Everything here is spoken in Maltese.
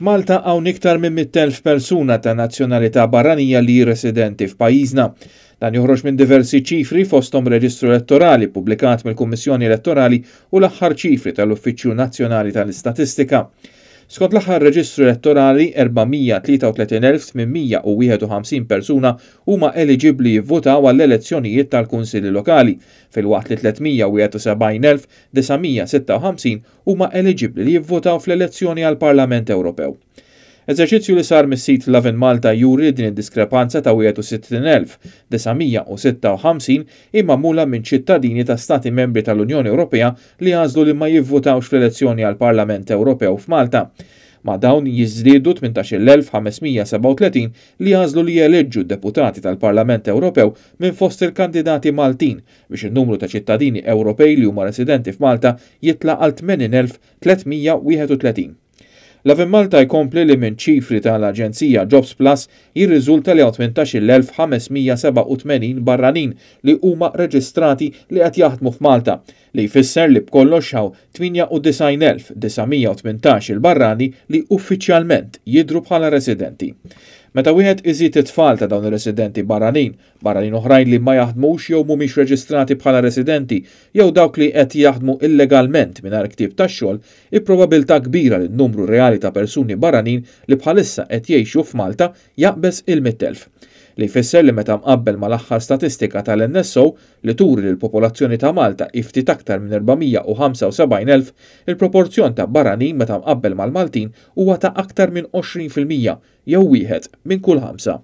F'Malta hawn iktar minn mittelf persuna ta' nazzjonalità barranija li residenti f'pajjiżna. Dan joħroġ minn diversi ċifri fosthom reġistru elettorali publikat mill-Kummissjoni Elettorali u l-aħħar ċifri tal-Uffiċċju Nazzjonali tal-Istatistika. Skont l-aħħar reġistru elettorali 433.851 persuna huma eligibbli jivvotaw għall-elezzjonijiet tal kunsilli Lokali, fil-waqt li 371.956 huma eligibbli li jivvotaw fl-elezzjoni għall-Parlament Ewropew. Eżerċizzju li sar mis-sit Laven Malta juri din id-diskrepanza ta' 61,956 imma mula minn ċittadini ta' stati membri tal-Unjoni Ewropea li għażlu li ma jivvutawx l-elezzjoni għal Parlament Ewropew f'Malta. Ma dawn jiżdiedu 18,537 li għażlu li jeleġġu deputati tal-Parlament Ewropew minn fost il-kandidati Maltin biex il-numru ta' ċittadini Ewropej li huma residenti f'Malta jitla għal 8.331. Lavin Malta jkompli li minn ċifri tal-Aġenzija Jobs Plus jirriżulta li 18,587 barranin li huma reġistrati li qed jaħdmu f'Malta li jfisser li b'kollox hawn 98,918 il-barrani li uffiċjalment jidru bħala residenti. Meta wieħed iżid it-tfal ta' dawn ir-residenti barranin, barranin oħrajn li ma jaħdmux jew mhumiex reġistrati bħala residenti jew dawk li qed jaħdmu illegalment mingħajr ktieb tax-xogħol, il-probabilità kbira li n-numru reali ta' persuni barranin li bħalissa qed jgħixu f'Malta jaqbes il-mittelf li jfisser li meta mqabbel mal-aħħar statistika tal-NSO li turi li l-popolazzjoni ta' Malta iftit aktar minn 475,000, il-proporzjon ta' barranin meta mqabbel mal-Maltin huwa ta' aktar minn 20% jew wieħed minn kull ħamsa.